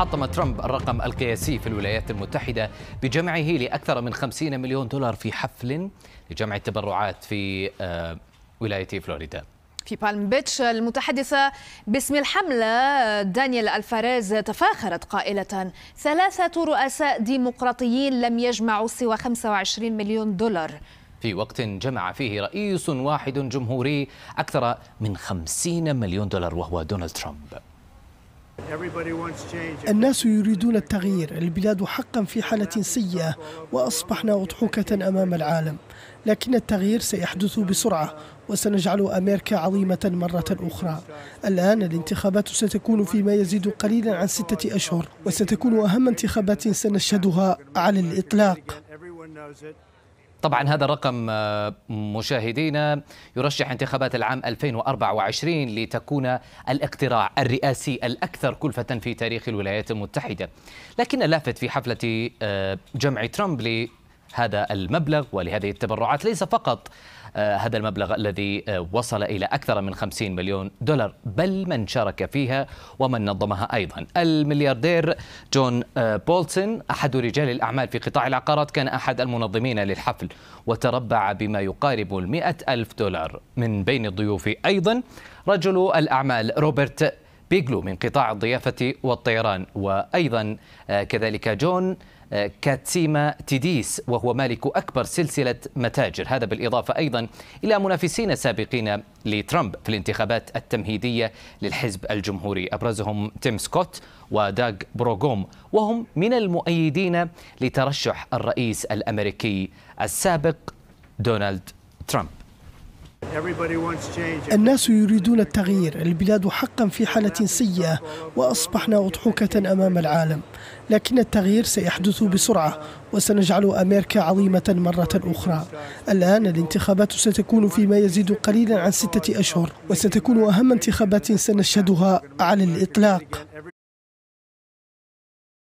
حطم ترامب الرقم القياسي في الولايات المتحدة بجمعه لأكثر من 50 مليون دولار في حفل لجمع التبرعات في آه، ولاية فلوريدا في بالم بيتش المتحدثة باسم الحملة دانيال الفاريز تفاخرت قائلة ثلاثة رؤساء ديمقراطيين لم يجمعوا سوى 25 مليون دولار في وقت جمع فيه رئيس واحد جمهوري أكثر من 50 مليون دولار وهو دونالد ترامب الناس يريدون التغيير البلاد حقا في حالة سيئة وأصبحنا أضحوكة أمام العالم لكن التغيير سيحدث بسرعة وسنجعل أمريكا عظيمة مرة أخرى الآن الانتخابات ستكون فيما يزيد قليلا عن ستة أشهر وستكون أهم انتخابات سنشهدها على الإطلاق طبعا هذا الرقم آه، مشاهدينا يرشح انتخابات العام 2024 لتكون الاقتراع الرئاسي الأكثر كلفة في تاريخ الولايات المتحدة لكن اللافت في حفلة آه، جمع ترامب لهذا المبلغ ولهذه التبرعات ليس فقط آه، هذا المبلغ الذي آه، وصل إلى أكثر من 50 مليون دولار بل من شارك فيها ومن نظمها أيضا الملياردير جون آه، بولسون أحد رجال الأعمال في قطاع العقارات كان أحد المنظمين للحفل وتربع بما يقارب المئة ألف دولار من بين الضيوف أيضا رجل الأعمال روبرت بيغلو من قطاع الضيافة والطيران وأيضا آه، كذلك جون آه، كاتسيما تيديس وهو مالك أكبر سلسلة متاجر هذا بالإضافة أيضا إلى منافسين سابقين لترامب في الانتخابات التمهيدية للحزب الجمهوري أبرزهم تيم سكوت وداغ بروغوم وهم من المؤيدين لترشح الرئيس الأمريكي السابق دونالد ترامب الناس يريدون التغيير البلاد حقا في حالة سيئة وأصبحنا أضحوكة أمام العالم لكن التغيير سيحدث بسرعة وسنجعل أمريكا عظيمة مرة أخرى الآن الانتخابات ستكون فيما يزيد قليلا عن ستة أشهر وستكون أهم انتخابات سنشهدها على الإطلاق